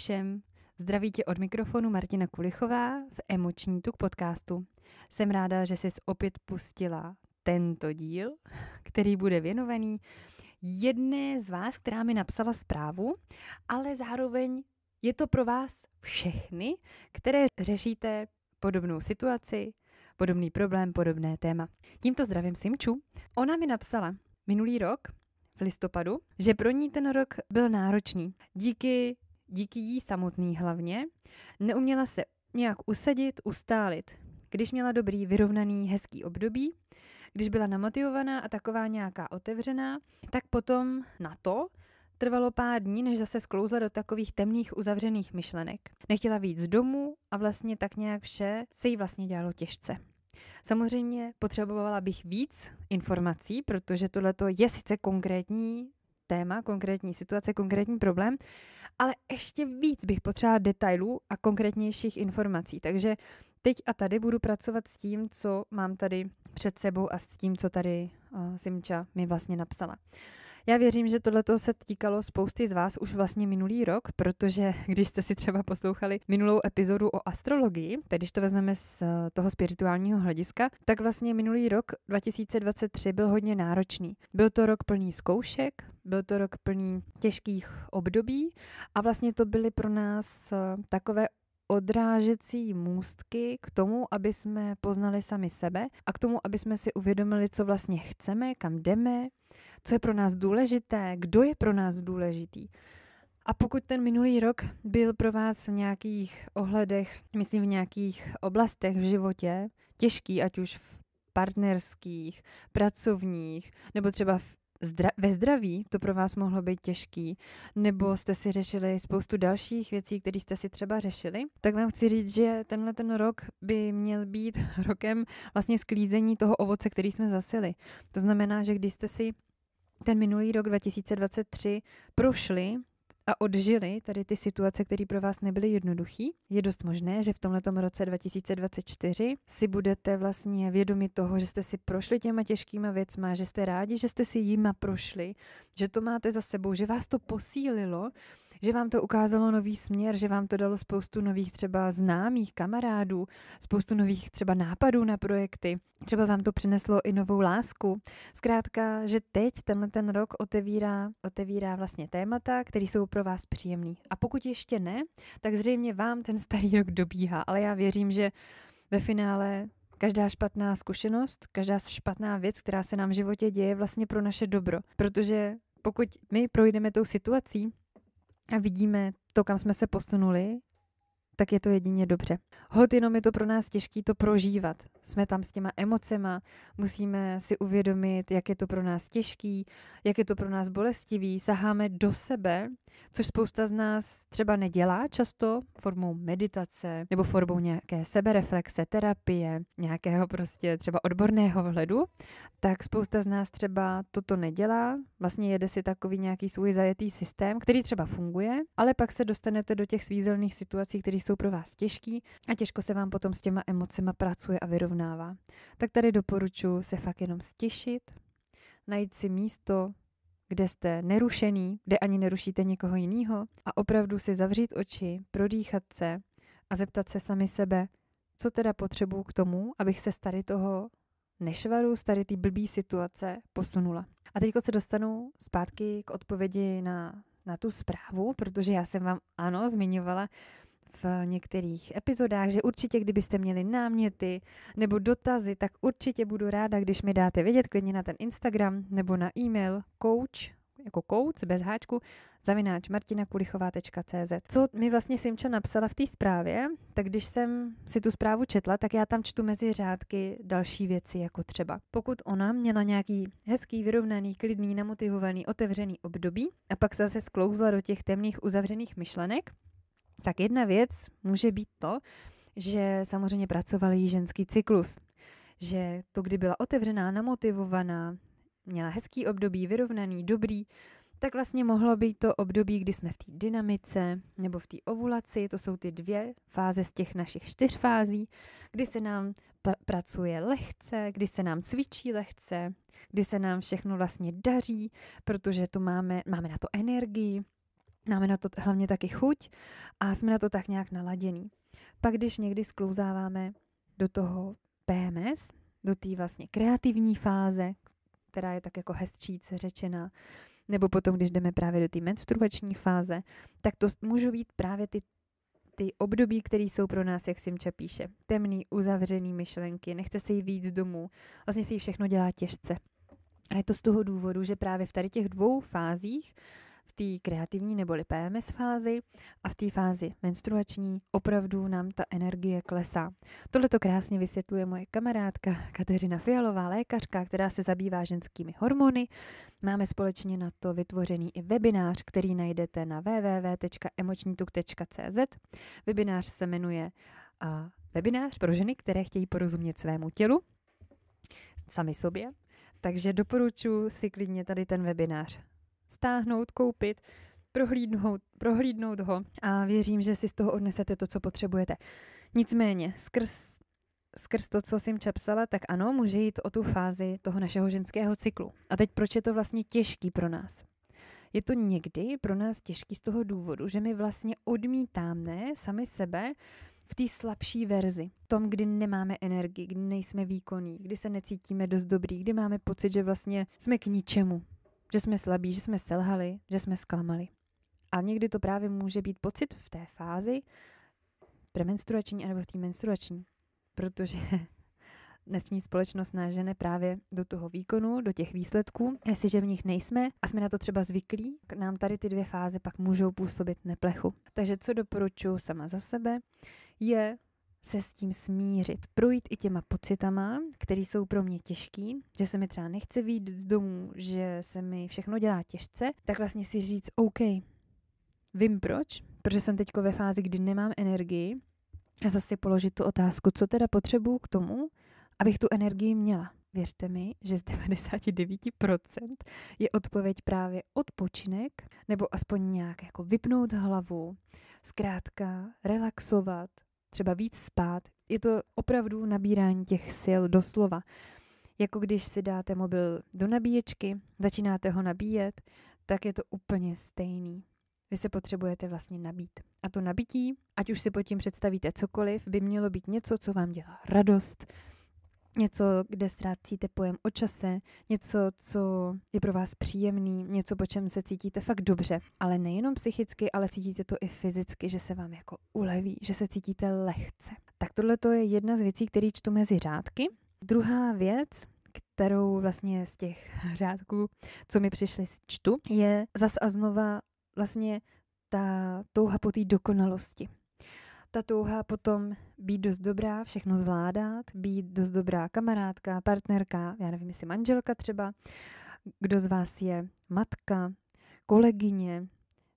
všem. Zdraví tě od mikrofonu Martina Kulichová v Emoční tuk podcastu. Jsem ráda, že jsi opět pustila tento díl, který bude věnovaný jedné z vás, která mi napsala zprávu, ale zároveň je to pro vás všechny, které řešíte podobnou situaci, podobný problém, podobné téma. Tímto zdravím Simču. Ona mi napsala minulý rok v listopadu, že pro ní ten rok byl náročný. Díky díky jí samotný hlavně, neuměla se nějak usadit, ustálit. Když měla dobrý, vyrovnaný, hezký období, když byla namotivovaná a taková nějaká otevřená, tak potom na to trvalo pár dní, než zase sklouzla do takových temných uzavřených myšlenek. Nechtěla víc z domu a vlastně tak nějak vše se jí vlastně dělalo těžce. Samozřejmě potřebovala bych víc informací, protože tohle je sice konkrétní téma, konkrétní situace, konkrétní problém, ale ještě víc bych potřebovala detailů a konkrétnějších informací. Takže teď a tady budu pracovat s tím, co mám tady před sebou a s tím, co tady uh, Simča mi vlastně napsala. Uh, já věřím, že tohle se týkalo spousty z vás už vlastně minulý rok, protože když jste si třeba poslouchali minulou epizodu o astrologii, tedy když to vezmeme z eh, toho spirituálního hlediska, tak vlastně minulý rok 2023 byl hodně náročný. Byl to rok plný zkoušek, byl to rok plný těžkých období a vlastně to byly pro nás eh, takové odrážecí můstky k tomu, aby jsme poznali sami sebe a k tomu, aby jsme si uvědomili, co vlastně chceme, kam jdeme, co je pro nás důležité, kdo je pro nás důležitý. A pokud ten minulý rok byl pro vás v nějakých ohledech, myslím v nějakých oblastech v životě, těžký, ať už v partnerských, pracovních, nebo třeba v zdra- ve zdraví to pro vás mohlo být těžký, nebo jste si řešili spoustu dalších věcí, které jste si třeba řešili, tak vám chci říct, že tenhle ten rok by měl být rokem vlastně sklízení toho ovoce, který jsme zasili. To znamená, že když jste si ten minulý rok 2023 prošli a odžili tady ty situace, které pro vás nebyly jednoduché. Je dost možné, že v tomto roce 2024 si budete vlastně vědomi toho, že jste si prošli těma těžkýma věcma, že jste rádi, že jste si jima prošli, že to máte za sebou, že vás to posílilo že vám to ukázalo nový směr, že vám to dalo spoustu nových třeba známých kamarádů, spoustu nových třeba nápadů na projekty, třeba vám to přineslo i novou lásku. Zkrátka, že teď tenhle ten rok otevírá, otevírá vlastně témata, které jsou pro vás příjemný. A pokud ještě ne, tak zřejmě vám ten starý rok dobíhá, ale já věřím, že ve finále každá špatná zkušenost, každá špatná věc, která se nám v životě děje, vlastně pro naše dobro. Protože pokud my projdeme tou situací, a vidíme to, kam jsme se posunuli, tak je to jedině dobře. Hod jenom je to pro nás těžký to prožívat. Jsme tam s těma emocema, musíme si uvědomit, jak je to pro nás těžký, jak je to pro nás bolestivý, saháme do sebe což spousta z nás třeba nedělá často formou meditace nebo formou nějaké sebereflexe, terapie, nějakého prostě třeba odborného vhledu, tak spousta z nás třeba toto nedělá, vlastně jede si takový nějaký svůj zajetý systém, který třeba funguje, ale pak se dostanete do těch svízelných situací, které jsou pro vás těžký a těžko se vám potom s těma emocema pracuje a vyrovnává. Tak tady doporučuji se fakt jenom stěšit, najít si místo, kde jste nerušený, kde ani nerušíte někoho jiného a opravdu si zavřít oči, prodýchat se a zeptat se sami sebe, co teda potřebuju k tomu, abych se z tady toho nešvaru, z tady té blbý situace posunula. A teď se dostanu zpátky k odpovědi na, na tu zprávu, protože já jsem vám, ano, zmiňovala, v některých epizodách, že určitě, kdybyste měli náměty nebo dotazy, tak určitě budu ráda, když mi dáte vědět klidně na ten Instagram nebo na e-mail coach jako coach bez háčku, zavináč martinakulichová.cz. Co mi vlastně Simča napsala v té zprávě, tak když jsem si tu zprávu četla, tak já tam čtu mezi řádky další věci, jako třeba pokud ona měla nějaký hezký, vyrovnaný, klidný, namotivovaný, otevřený období a pak se zase sklouzla do těch temných uzavřených myšlenek, tak jedna věc může být to, že samozřejmě pracoval její ženský cyklus. Že to, kdy byla otevřená, namotivovaná, měla hezký období, vyrovnaný, dobrý, tak vlastně mohlo být to období, kdy jsme v té dynamice nebo v té ovulaci, to jsou ty dvě fáze z těch našich čtyř fází, kdy se nám pr- pracuje lehce, kdy se nám cvičí lehce, kdy se nám všechno vlastně daří, protože to máme, máme na to energii, Máme na to hlavně taky chuť a jsme na to tak nějak naladění. Pak, když někdy sklouzáváme do toho PMS, do té vlastně kreativní fáze, která je tak jako hezčíc řečena, nebo potom, když jdeme právě do té menstruační fáze, tak to můžou být právě ty ty období, které jsou pro nás, jak Simča píše, temný, uzavřený myšlenky, nechce se jí víc domů, vlastně se jí všechno dělá těžce. A je to z toho důvodu, že právě v tady těch dvou fázích v té kreativní neboli PMS fázi a v té fázi menstruační opravdu nám ta energie klesá. Tohle to krásně vysvětluje moje kamarádka Kateřina Fialová, lékařka, která se zabývá ženskými hormony. Máme společně na to vytvořený i webinář, který najdete na www.emočnituk.cz. Webinář se jmenuje a Webinář pro ženy, které chtějí porozumět svému tělu, sami sobě. Takže doporučuji si klidně tady ten webinář stáhnout, koupit, prohlídnout, prohlídnout ho a věřím, že si z toho odnesete to, co potřebujete. Nicméně, skrz, skrz to, co jsem čepsala, tak ano, může jít o tu fázi toho našeho ženského cyklu. A teď proč je to vlastně těžký pro nás? Je to někdy pro nás těžký z toho důvodu, že my vlastně odmítáme sami sebe v té slabší verzi. V tom, kdy nemáme energii, kdy nejsme výkonní, kdy se necítíme dost dobrý, kdy máme pocit, že vlastně jsme k ničemu, že jsme slabí, že jsme selhali, že jsme zklamali. A někdy to právě může být pocit v té fázi premenstruační nebo v té menstruační, protože dnešní společnost nás žene právě do toho výkonu, do těch výsledků. Jestliže v nich nejsme a jsme na to třeba zvyklí, k nám tady ty dvě fáze pak můžou působit neplechu. Takže co doporučuji sama za sebe, je se s tím smířit, projít i těma pocitama, které jsou pro mě těžký, že se mi třeba nechce výjít z domu, že se mi všechno dělá těžce, tak vlastně si říct, OK, vím proč, protože jsem teď ve fázi, kdy nemám energii a zase položit tu otázku, co teda potřebuju k tomu, abych tu energii měla. Věřte mi, že z 99% je odpověď právě odpočinek, nebo aspoň nějak jako vypnout hlavu, zkrátka relaxovat, třeba víc spát. Je to opravdu nabírání těch sil doslova. Jako když si dáte mobil do nabíječky, začínáte ho nabíjet, tak je to úplně stejný. Vy se potřebujete vlastně nabít. A to nabití, ať už si pod tím představíte cokoliv, by mělo být něco, co vám dělá radost, něco, kde ztrácíte pojem o čase, něco, co je pro vás příjemný, něco, po čem se cítíte fakt dobře, ale nejenom psychicky, ale cítíte to i fyzicky, že se vám jako uleví, že se cítíte lehce. Tak tohle to je jedna z věcí, které čtu mezi řádky. Druhá věc, kterou vlastně z těch řádků, co mi přišly z čtu, je zas a znova vlastně ta touha po té dokonalosti ta touha potom být dost dobrá, všechno zvládat, být dost dobrá kamarádka, partnerka, já nevím, jestli manželka třeba, kdo z vás je matka, kolegyně,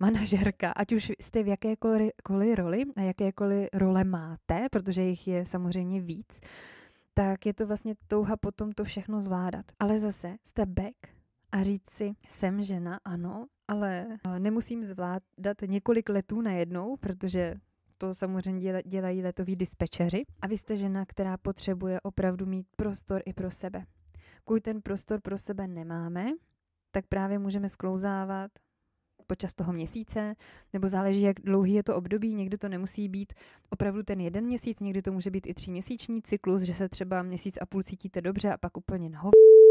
manažerka, ať už jste v jakékoliv roli a jakékoliv role máte, protože jich je samozřejmě víc, tak je to vlastně touha potom to všechno zvládat. Ale zase step back a říct si, jsem žena, ano, ale eh, nemusím zvládat několik letů najednou, protože to samozřejmě dělají letoví dispečeři. A vy jste žena, která potřebuje opravdu mít prostor i pro sebe. Pokud ten prostor pro sebe nemáme, tak právě můžeme sklouzávat, počas toho měsíce, nebo záleží, jak dlouhý je to období. Někdy to nemusí být opravdu ten jeden měsíc, někdy to může být i tříměsíční cyklus, že se třeba měsíc a půl cítíte dobře a pak úplně na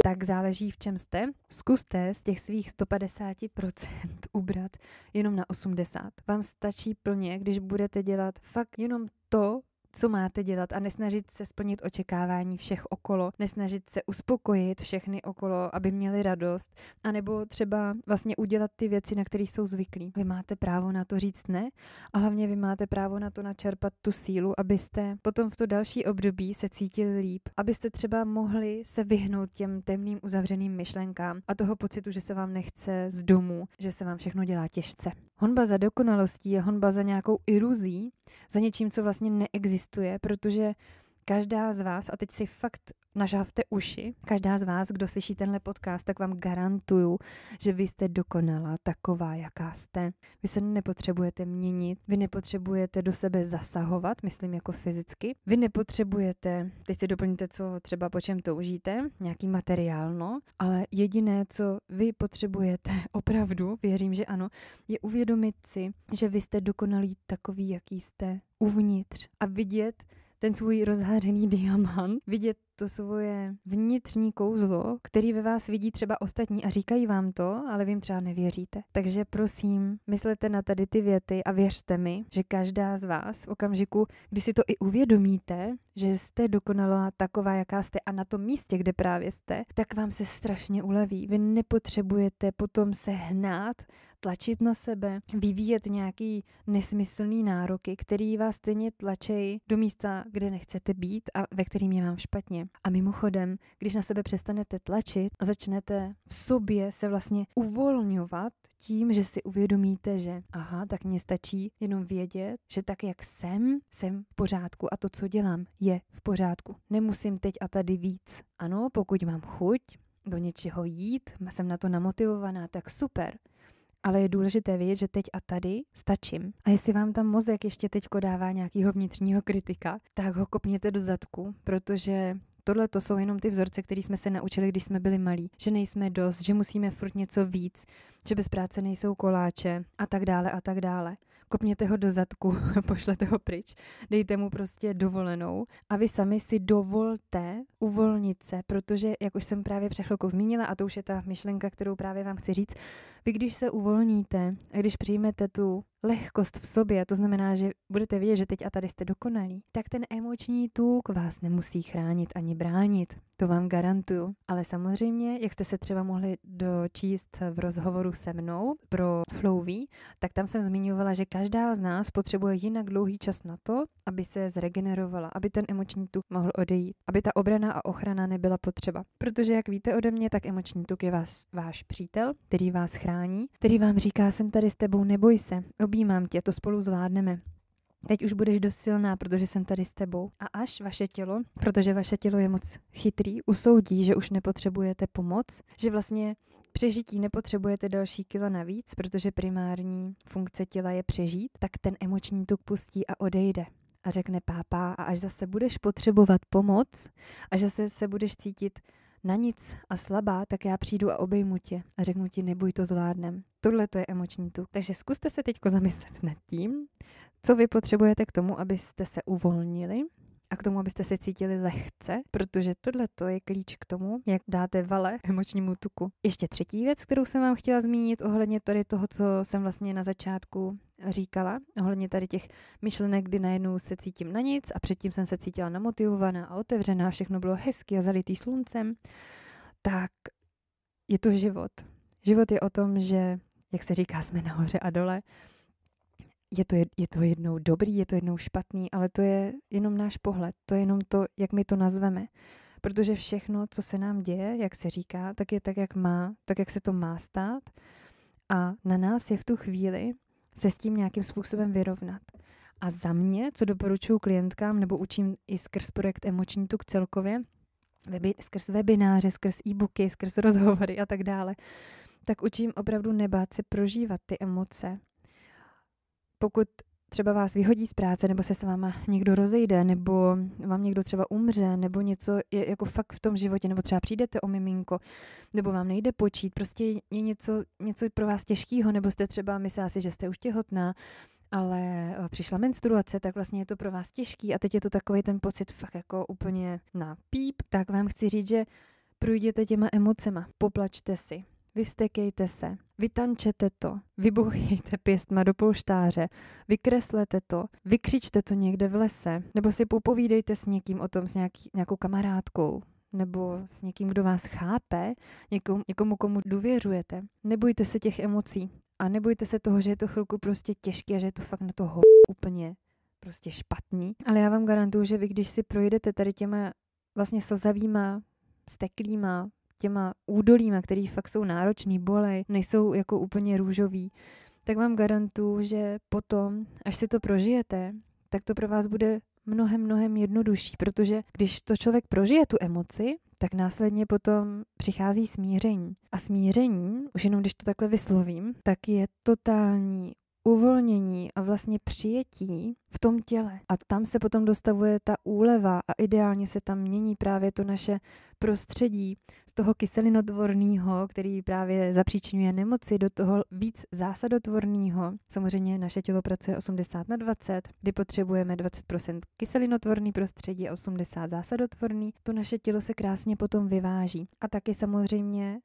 tak záleží, v čem jste. Zkuste z těch svých 150% ubrat jenom na 80%. Vám stačí plně, když budete dělat fakt jenom to, co máte dělat a nesnažit se splnit očekávání všech okolo, nesnažit se uspokojit všechny okolo, aby měli radost, anebo třeba vlastně udělat ty věci, na kterých jsou zvyklí. Vy máte právo na to říct ne a hlavně vy máte právo na to načerpat tu sílu, abyste potom v to další období se cítili líp, abyste třeba mohli se vyhnout těm temným uzavřeným myšlenkám a toho pocitu, že se vám nechce z domu, že se vám všechno dělá těžce. Honba za dokonalostí je honba za nějakou iluzí, za něčím, co vlastně neexistuje, protože každá z vás, a teď si fakt nažavte uši. Každá z vás, kdo slyší tenhle podcast, tak vám garantuju, že vy jste dokonala taková, jaká jste. Vy se nepotřebujete měnit, vy nepotřebujete do sebe zasahovat, myslím jako fyzicky. Vy nepotřebujete, teď si doplníte, co třeba po čem toužíte, nějaký materiálno, ale jediné, co vy potřebujete opravdu, věřím, že ano, je uvědomit si, že vy jste dokonalí takový, jaký jste uvnitř a vidět ten svůj rozhářený diamant, vidět to svoje vnitřní kouzlo, který ve vás vidí třeba ostatní a říkají vám to, ale vy jim třeba nevěříte. Takže prosím, myslete na tady ty věty a věřte mi, že každá z vás v okamžiku, kdy si to i uvědomíte, že jste dokonalá taková, jaká jste a na tom místě, kde právě jste, tak vám se strašně uleví. Vy nepotřebujete potom se hnát, tlačit na sebe, vyvíjet nějaký nesmyslný nároky, který vás stejně tlačejí do místa, kde nechcete být a ve kterým je vám špatně. A mimochodem, když na sebe přestanete tlačit a začnete v sobě se vlastně uvolňovat tím, že si uvědomíte, že aha, tak mě stačí jenom vědět, že tak, jak jsem, jsem v pořádku a to, co dělám, je v pořádku. Nemusím teď a tady víc. Ano, pokud mám chuť do něčeho jít, jsem na to namotivovaná, tak super. Ale je důležité vědět, že teď a tady stačím. A jestli vám tam mozek ještě teďko dává nějakého vnitřního kritika, tak ho kopněte do zadku, protože Tohle to jsou jenom ty vzorce, které jsme se naučili, když jsme byli malí, že nejsme dost, že musíme furt něco víc, že bez práce nejsou koláče a tak dále a tak dále. Kopněte ho do zadku, pošlete ho pryč, dejte mu prostě dovolenou a vy sami si dovolte uvolnit se, protože, jak už jsem právě před chvilkou zmínila, a to už je ta myšlenka, kterou právě vám chci říct, vy když se uvolníte a když přijmete tu lehkost v sobě, to znamená, že budete vědět, že teď a tady jste dokonalí, tak ten emoční tuk vás nemusí chránit ani bránit. To vám garantuju. Ale samozřejmě, jak jste se třeba mohli dočíst v rozhovoru se mnou pro flowy, tak tam jsem zmiňovala, že každá z nás potřebuje jinak dlouhý čas na to, aby se zregenerovala, aby ten emoční tuk mohl odejít, aby ta obrana a ochrana nebyla potřeba. Protože, jak víte ode mě, tak emoční tuk je vás, váš přítel, který vás chrání, který vám říká, jsem tady s tebou, neboj se, objímám tě, to spolu zvládneme. Teď už budeš dost silná, protože jsem tady s tebou. A až vaše tělo, protože vaše tělo je moc chytrý, usoudí, že už nepotřebujete pomoc, že vlastně přežití nepotřebujete další kilo navíc, protože primární funkce těla je přežít, tak ten emoční tuk pustí a odejde a řekne pápa a až zase budeš potřebovat pomoc, až zase se budeš cítit na nic a slabá, tak já přijdu a obejmu tě a řeknu ti, neboj to zvládnem. Tohle to je emoční tuk. Takže zkuste se teď zamyslet nad tím, co vy potřebujete k tomu, abyste se uvolnili, a k tomu, abyste se cítili lehce, protože tohle je klíč k tomu, jak dáte vale emočnímu tuku. Ještě třetí věc, kterou jsem vám chtěla zmínit ohledně tady toho, co jsem vlastně na začátku říkala ohledně tady těch myšlenek, kdy najednou se cítím na nic a předtím jsem se cítila namotivovaná a otevřená, všechno bylo hezky a zalitý sluncem, tak je to život. Život je o tom, že, jak se říká, jsme nahoře a dole je to, je to jednou dobrý, je to jednou špatný, ale to je jenom náš pohled, to je jenom to, jak my to nazveme. Protože všechno, co se nám děje, jak se říká, tak je tak, jak má, tak, jak se to má stát. A na nás je v tu chvíli se s tím nějakým způsobem vyrovnat. A za mě, co doporučuju klientkám, nebo učím i skrz projekt Emoční tuk celkově, webi, skrz webináře, skrz e-booky, skrz rozhovory a tak dále, tak učím opravdu nebát se prožívat ty emoce pokud třeba vás vyhodí z práce, nebo se s váma někdo rozejde, nebo vám někdo třeba umře, nebo něco je jako fakt v tom životě, nebo třeba přijdete o miminko, nebo vám nejde počít, prostě je něco, něco pro vás těžkého, nebo jste třeba myslela si, že jste už těhotná, ale eh, přišla menstruace, tak vlastně je to pro vás těžký a teď je to takový ten pocit fakt jako úplně na píp, tak vám chci říct, že projděte těma emocema, poplačte si, Vystekejte se, vytančete to, vybuchejte pěstma do pouštáře, vykreslete to, vykřičte to někde v lese, nebo si popovídejte s někým o tom, s nějaký, nějakou kamarádkou, nebo s někým, kdo vás chápe, někomu, někomu, komu důvěřujete. Nebojte se těch emocí a nebojte se toho, že je to chvilku prostě těžké a že je to fakt na to ho úplně prostě špatný. Ale já vám garantuju, že vy, když si projdete tady těma vlastně slzavýma, steklýma, těma údolíma, který fakt jsou náročný, bolej, nejsou jako úplně růžový, tak vám garantuju, že potom, až si to prožijete, tak to pro vás bude mnohem, mnohem jednodušší, protože když to člověk prožije tu emoci, tak následně potom přichází smíření. A smíření, už jenom když to takhle vyslovím, tak je totální uvolnění a vlastně přijetí v tom těle. A tam se potom dostavuje ta úleva a ideálně se tam mění právě to naše prostředí z toho kyselinotvorného, který právě zapříčinuje nemoci, do toho víc zásadotvorného. Samozřejmě naše tělo pracuje 80 na 20, kdy potřebujeme 20% kyselinotvorný prostředí a 80 zásadotvorný. To naše tělo se krásně potom vyváží. A taky samozřejmě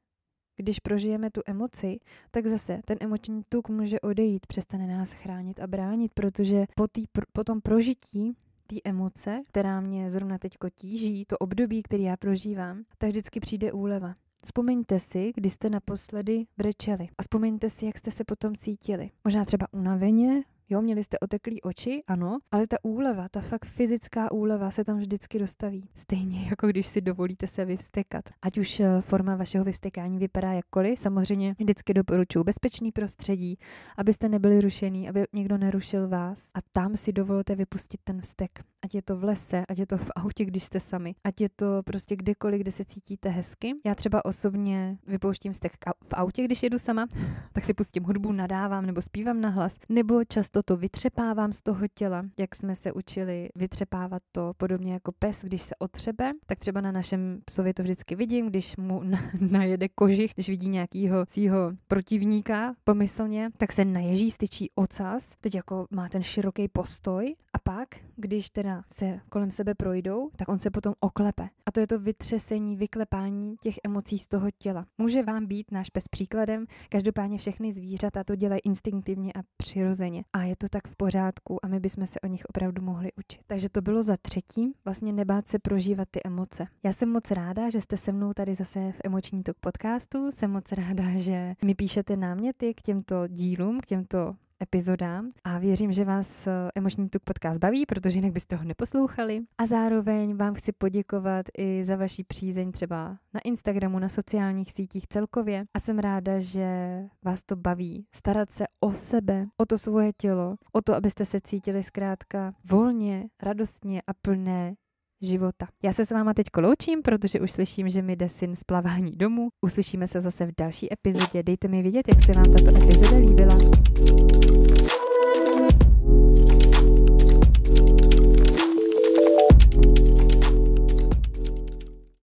když prožijeme tu emoci, tak zase ten emoční tuk může odejít, přestane nás chránit a bránit, protože po, tý, po tom prožití té emoce, která mě zrovna teď tíží, to období, který já prožívám, tak vždycky přijde úleva. Vzpomeňte si, kdy jste naposledy brečeli a vzpomeňte si, jak jste se potom cítili. Možná třeba unaveně, Jo, měli jste oteklý oči, ano, ale ta úleva, ta fakt fyzická úleva se tam vždycky dostaví. Stejně jako když si dovolíte se vyvstekat. Ať už eh, forma vašeho vyvstekání vypadá jakkoliv, samozřejmě vždycky doporučuji bezpečný prostředí, abyste nebyli rušený, aby někdo nerušil vás a tam si dovolte vypustit ten vztek ať je to v lese, ať je to v autě, když jste sami, ať je to prostě kdekoliv, kde se cítíte hezky. Já třeba osobně vypouštím vztek v autě, když jedu sama, tak si pustím hudbu, nadávám nebo zpívám na hlas, nebo často to vytřepávám z toho těla, jak jsme se učili vytřepávat to podobně jako pes, když se otřebe, tak třeba na našem psovi to vždycky vidím, když mu na, najede kožich, když vidí nějakýho svého protivníka pomyslně, tak se naježí, styčí ocas, teď jako má ten široký postoj pak, když teda se kolem sebe projdou, tak on se potom oklepe. A to je to vytřesení, vyklepání těch emocí z toho těla. Může vám být náš pes příkladem, každopádně všechny zvířata to dělají instinktivně a přirozeně. A je to tak v pořádku a my bychom se o nich opravdu mohli učit. Takže to bylo za třetí, vlastně nebát se prožívat ty emoce. Já jsem moc ráda, že jste se mnou tady zase v Emoční tok podcastu. Jsem moc ráda, že mi píšete náměty k těmto dílům, k těmto epizodám a věřím, že vás eh, Emoční tuk podcast baví, protože jinak byste ho neposlouchali. A zároveň vám chci poděkovat i za vaši přízeň třeba na Instagramu, na sociálních sítích celkově a jsem ráda, že vás to baví. Starat se o sebe, o to svoje tělo, o to, abyste se cítili zkrátka volně, radostně a plné života. Já se s váma teď koloučím, protože už slyším, že mi jde syn z plavání domů. Uslyšíme se zase v další epizodě. Dejte mi vědět, jak se vám tato epizoda líbila.